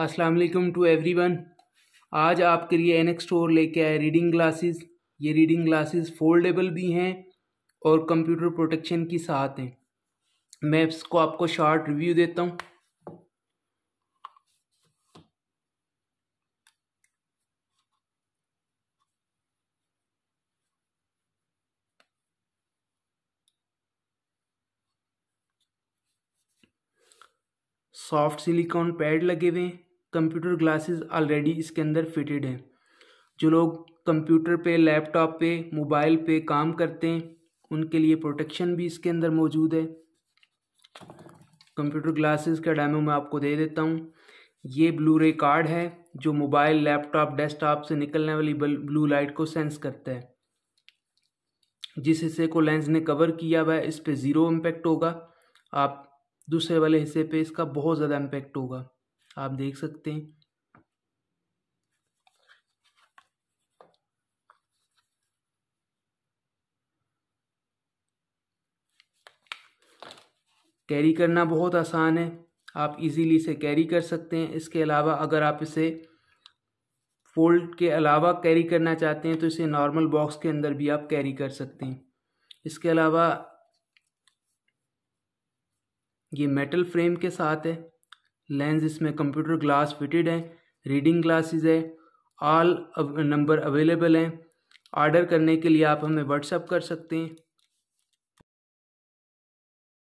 अस्सलाम वालेकुम to everyone आज आपके लिए एन एक्स स्टोर लेके आए रीडिंग ग्लासेस ये रीडिंग ग्लासेस फोल्डेबल भी हैं और कंप्यूटर प्रोटेक्शन की साथ हैं मैं इसको आपको शॉर्ट रिव्यू देता हूँ सॉफ्ट सिलिकॉन पैड लगे हुए हैं कंप्यूटर ग्लासेस ऑलरेडी इसके अंदर फिटेड हैं जो लोग कंप्यूटर पे लैपटॉप पे मोबाइल पे काम करते हैं उनके लिए प्रोटेक्शन भी इसके अंदर मौजूद है कंप्यूटर ग्लासेस का डैमो मैं आपको दे देता हूँ ये ब्लू रे कार्ड है जो मोबाइल लैपटॉप डेस्कटॉप से निकलने वाली ब्लू लाइट को सेंस करता है जिस हिस्से को लेंस ने कवर किया हुआ है इस पर ज़ीरो इम्पेक्ट होगा आप दूसरे वाले हिस्से पे इसका बहुत ज़्यादा इम्पेक्ट होगा आप देख सकते हैं कैरी करना बहुत आसान है आप इजीली इसे कैरी कर सकते हैं इसके अलावा अगर आप इसे फोल्ड के अलावा कैरी करना चाहते हैं तो इसे नॉर्मल बॉक्स के अंदर भी आप कैरी कर सकते हैं इसके अलावा ये मेटल फ्रेम के साथ है लेंस इसमें कंप्यूटर ग्लास फिटेड है रीडिंग ग्लासेस है ऑल नंबर अवेलेबल हैं ऑर्डर करने के लिए आप हमें व्हाट्सअप कर सकते हैं